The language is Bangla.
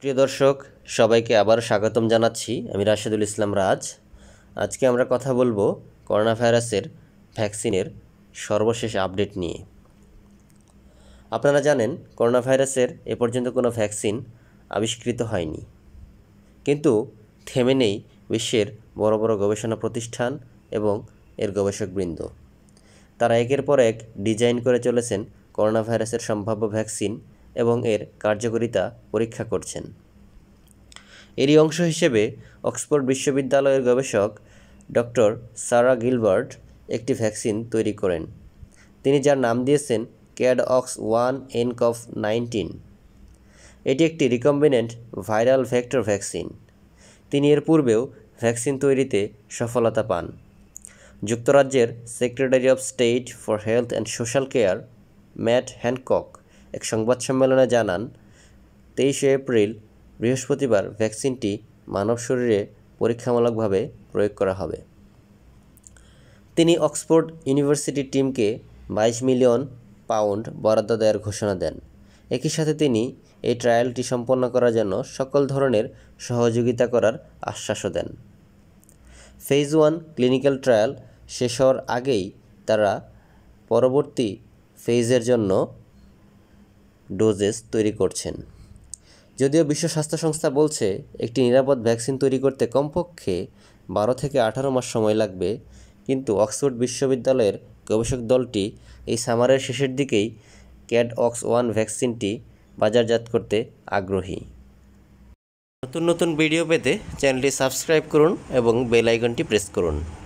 প্রিয় দর্শক সবাইকে আবার স্বাগতম জানাচ্ছি আমি রাশেদুল ইসলাম রাজ আজকে আমরা কথা বলবো করোনা ভাইরাসের ভ্যাকসিনের সর্বশেষ আপডেট নিয়ে আপনারা জানেন করোনা ভাইরাসের এ পর্যন্ত কোনো ভ্যাকসিন আবিষ্কৃত হয়নি কিন্তু থেমে নেই বিশ্বের বড় বড় গবেষণা প্রতিষ্ঠান এবং এর গবেষকবৃন্দ তারা একের পর এক ডিজাইন করে চলেছেন করোনা ভাইরাসের সম্ভাব্য ভ্যাকসিন এবং এর কার্যকারিতা পরীক্ষা করছেন এরই অংশ হিসেবে অক্সফোর্ড বিশ্ববিদ্যালয়ের গবেষক ডক্টর সারা গিলবার্ট একটি ভ্যাকসিন তৈরি করেন তিনি যার নাম দিয়েছেন chad ox one nCoV nineteen এটি একটি রিকম্বিনেন্ট ভাইরাল ভেক্টর ভ্যাকসিন তিনি এর পূর্বেও ভ্যাকসিন তৈরিতে সফলতা পান যুক্তরাজ্যের secretary of state for health and social care Matt Hancock এক সংবাদ সম্মেলনে জানান তেইশে এপ্রিল বৃহস্পতিবার ভ্যাকসিনটি মানব শরীরে পরীক্ষামূলকভাবে প্রয়োগ করা হবে তিনি অক্সফোর্ড ইউনিভার্সিটি টিমকে বাইশ মিলিয়ন পাউন্ড বরাদ্দ দেওয়ার ঘোষণা দেন একই সাথে তিনি এই ট্রায়ালটি সম্পন্ন করার জন্য সকল ধরনের সহযোগিতা করার আশ্বাসও দেন ফেজ ওয়ান ক্লিনিক্যাল ট্রায়াল শেষ হওয়ার আগেই তারা পরবর্তী ফেজের জন্য ডোজেস তৈরি করছেন যদিও বিশ্ব স্বাস্থ্য সংস্থা বলছে একটি নিরাপদ ভ্যাকসিন তৈরি করতে কমপক্ষে বারো থেকে আঠারো মাস সময় লাগবে কিন্তু অক্সফোর্ড বিশ্ববিদ্যালয়ের গবেষক দলটি এই সামারের শেষের দিকেই ক্যাড অক্স ওয়ান ভ্যাকসিনটি বাজারজাত করতে আগ্রহী নতুন নতুন ভিডিও পেতে চ্যানেলটি সাবস্ক্রাইব করুন এবং বেল আইকনটি প্রেস করুন